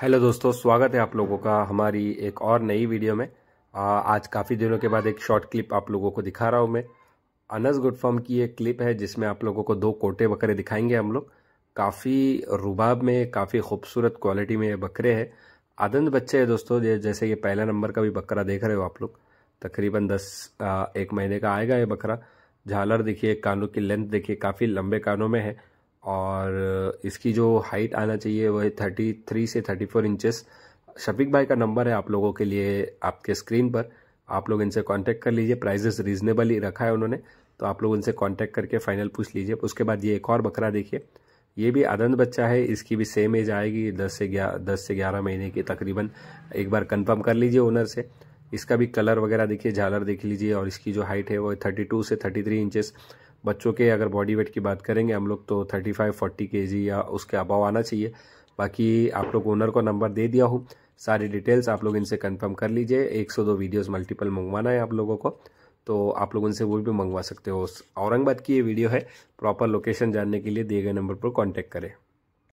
hello दोस्तों स्वागत है आप लोगों का हमारी एक और नई वीडियो में आ, आज काफ़ी दिनों के बाद एक शॉर्ट क्लिप आप लोगों को दिखा रहा हूँ मैं अनस गुड फॉर्म की एक क्लिप है जिसमें आप लोगों को दो कोटे बकरे दिखाएंगे हम लोग काफ़ी रुबाब में काफ़ी खूबसूरत क्वालिटी में ये बकरे हैं आदंद बच्चे हैं दोस्तों जैसे ये पहला नंबर का भी बकरा देख रहे हो आप लोग तकरीबन दस एक महीने का आएगा ये बकरा झालर देखिए कानों की लेंथ देखिए काफ़ी लंबे कानों में है और इसकी जो हाइट आना चाहिए वह थर्टी थ्री से थर्टी फोर इंचेस शफीक भाई का नंबर है आप लोगों के लिए आपके स्क्रीन पर आप लोग इनसे कांटेक्ट कर लीजिए प्राइजेस रीजनेबल ही रखा है उन्होंने तो आप लोग उनसे कांटेक्ट करके फाइनल पूछ लीजिए उसके बाद ये एक और बकरा देखिए ये भी आदंत बच्चा है इसकी भी सेम एज आएगी दस से ग्यारह दस से ग्यारह महीने की तकरीबन एक बार कन्फर्म कर लीजिए ओनर से इसका भी कलर वगैरह देखिए झालर देख लीजिए और इसकी जो हाइट है वो थर्टी टू से थर्टी थ्री इंचेस बच्चों के अगर बॉडी वेट की बात करेंगे हम लोग तो थर्टी फाइव फोर्टी के जी या उसके अबाव आना चाहिए बाकी आप लोग ओनर को नंबर दे दिया हूँ सारी डिटेल्स आप लोग इनसे कंफर्म कर लीजिए एक सौ दो वीडियोज़ मल्टीपल मंगवाना है आप लोगों को तो आप लोग उनसे वो भी मंगवा सकते हो औरंगाबाद की ये वीडियो है प्रॉपर लोकेशन जानने के लिए दिए गए नंबर पर कॉन्टैक्ट करें